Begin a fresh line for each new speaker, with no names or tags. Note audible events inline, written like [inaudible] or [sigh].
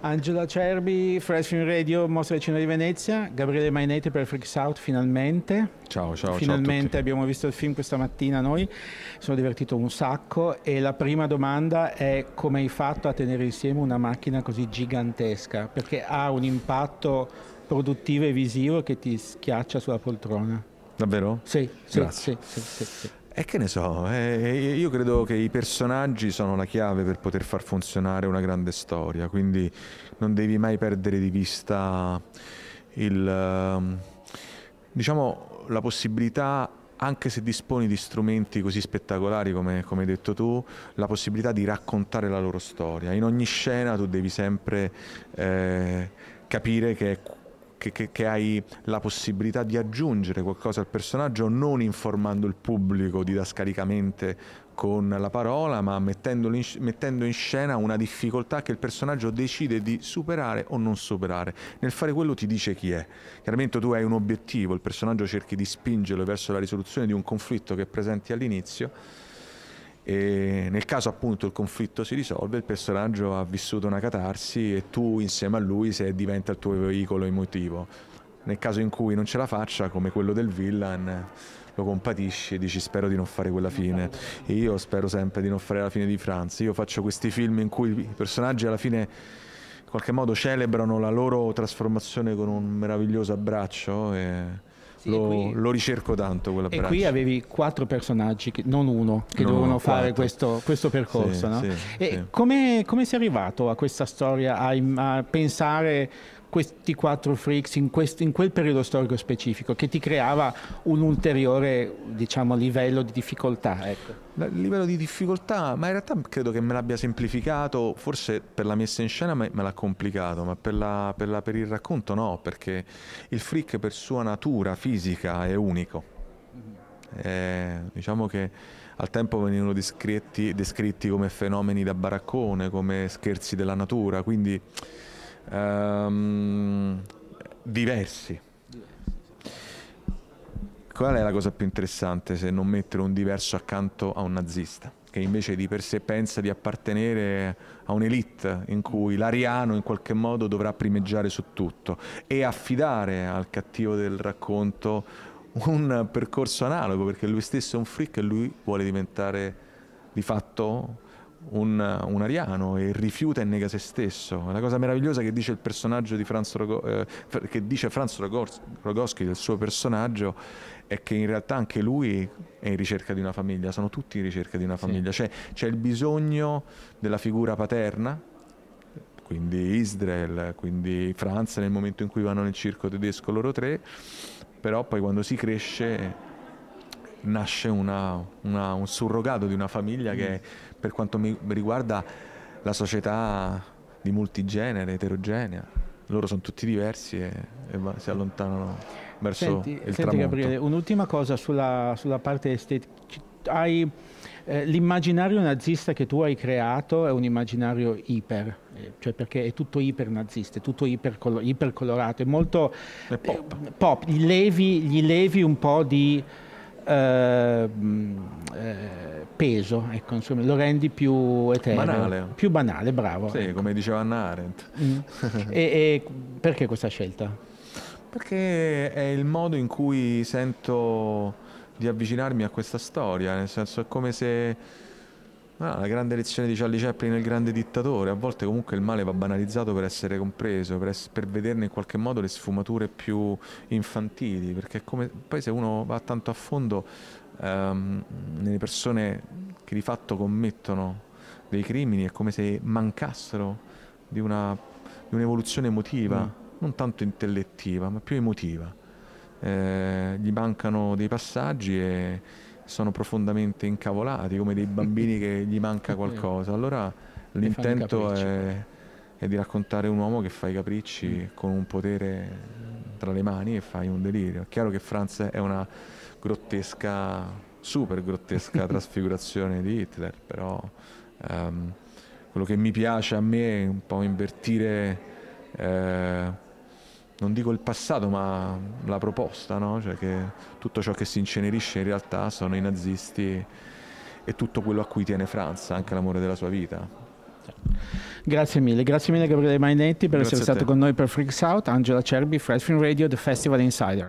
Angelo Acerbi, Fresh Film Radio, Mostra del Cinema di Venezia, Gabriele Mainetti per Freaks Out
finalmente.
Ciao, ciao. Finalmente
ciao abbiamo visto il film questa mattina noi, sono divertito un sacco e la prima domanda è come hai fatto a tenere insieme una macchina così gigantesca? Perché ha un impatto produttivo e visivo che ti schiaccia sulla poltrona.
Davvero? Sì, sì, Grazie. sì, sì, sì, sì. E che ne so, eh, io credo che i personaggi sono la chiave per poter far funzionare una grande storia, quindi non devi mai perdere di vista il, ehm, diciamo, la possibilità, anche se disponi di strumenti così spettacolari come, come hai detto tu, la possibilità di raccontare la loro storia. In ogni scena tu devi sempre eh, capire che è che, che, che, hai la possibilità di aggiungere qualcosa al personaggio non informando il pubblico didascalicamente con la parola, ma mettendo in, mettendo in scena una difficoltà che il personaggio decide di superare o non superare. Nel fare quello ti dice chi è. Chiaramente tu hai un obiettivo, il personaggio cerchi di spingerlo verso la risoluzione di un conflitto che presenti all'inizio e nel caso appunto il conflitto si risolve, il personaggio ha vissuto una catarsi e tu insieme a lui sei, diventa il tuo veicolo emotivo. Nel caso in cui non ce la faccia, come quello del villain, lo compatisci e dici spero di non fare quella fine. E io spero sempre di non fare la fine di Franz. Io faccio questi film in cui i personaggi alla fine in qualche modo celebrano la loro trasformazione con un meraviglioso abbraccio. E sì, lo, qui... lo, ricerco tanto quella braccia. E qui
avevi quattro personaggi, che, non uno, che non dovevano uno, fare
questo, questo, percorso. Sì, no? sì, e
come, come sei arrivato a questa storia, a, a pensare questi quattro freaks in, quest, in, quel periodo storico specifico
che ti creava un ulteriore diciamo, livello di difficoltà? Ecco. Livello di difficoltà, ma in realtà credo che me l'abbia semplificato, forse per la messa in scena me, l'ha complicato, ma per, la, per, la, per il racconto no, perché il freak per sua natura fisica è unico. Eh, diciamo che al tempo venivano descritti, descritti, come fenomeni da baraccone, come scherzi della natura, quindi um, diversi. Qual è la cosa più interessante se non mettere un diverso accanto a un nazista? che invece di per sé pensa di appartenere a un'elite in cui l'ariano in qualche modo dovrà primeggiare su tutto e affidare al cattivo del racconto un percorso analogo perché lui stesso è un freak e lui vuole diventare di fatto un, un, ariano e rifiuta e nega se stesso. La cosa meravigliosa che dice il personaggio di Franz, Rogo, eh, che dice Franz Rogos, Rogoschi del suo personaggio è che in realtà anche lui è in ricerca di una famiglia, sono tutti in ricerca di una famiglia, sì. c'è, c'è il bisogno della figura paterna, quindi Israel, quindi Franz nel momento in cui vanno nel circo tedesco loro tre, però poi quando si cresce nasce una, una, un surrogato di una famiglia mm. che per quanto mi riguarda la società di multigenere, eterogenea, loro sono tutti diversi e, e si allontanano verso senti, il senti tramonto. Gabriele,
un'ultima cosa sulla, sulla parte estetica. Hai, eh, l'immaginario nazista che tu hai creato è un immaginario iper, eh, cioè perché è tutto iper nazista, è tutto ipercolorato, è molto eh, pop. pop. Gli, levi, gli levi un po' di eh, mm, eh, peso, ecco, insomma, lo rendi più eterno, banale. più banale, bravo. Sì, ecco.
come diceva Anna Arendt. Mm. [laughs] e, e
perché questa scelta?
Perché è il modo in cui sento di avvicinarmi a questa storia, nel senso è come se Ah, la grande lezione di Charlie Chaplin il grande dittatore. A volte comunque il male va banalizzato per essere compreso, per, es per vederne in qualche modo le sfumature più infantili, perché come... poi se uno va tanto a fondo ehm, nelle persone che di fatto commettono dei crimini è come se mancassero di, un'evoluzione emotiva, mm. non tanto intellettiva, ma più emotiva. Eh, gli mancano dei passaggi e sono profondamente incavolati, come dei bambini che [laughs] gli manca qualcosa. Allora l'intento è, è, di raccontare un uomo che fa i capricci mm. con un potere tra le mani e fai un delirio. È chiaro che Franz è una grottesca, super grottesca [laughs] trasfigurazione di Hitler, però um, quello che mi piace a me è un po' invertire... Eh, non dico il passato, ma la proposta, no? cioè che tutto ciò che si incenerisce in realtà sono i nazisti e tutto quello a cui tiene Franza, anche l'amore della sua vita.
Grazie mille, grazie mille Gabriele
Mainetti per grazie essere stato con noi per Freaks Out, Angela Cerbi, Fresh Film Radio, The Festival Insider.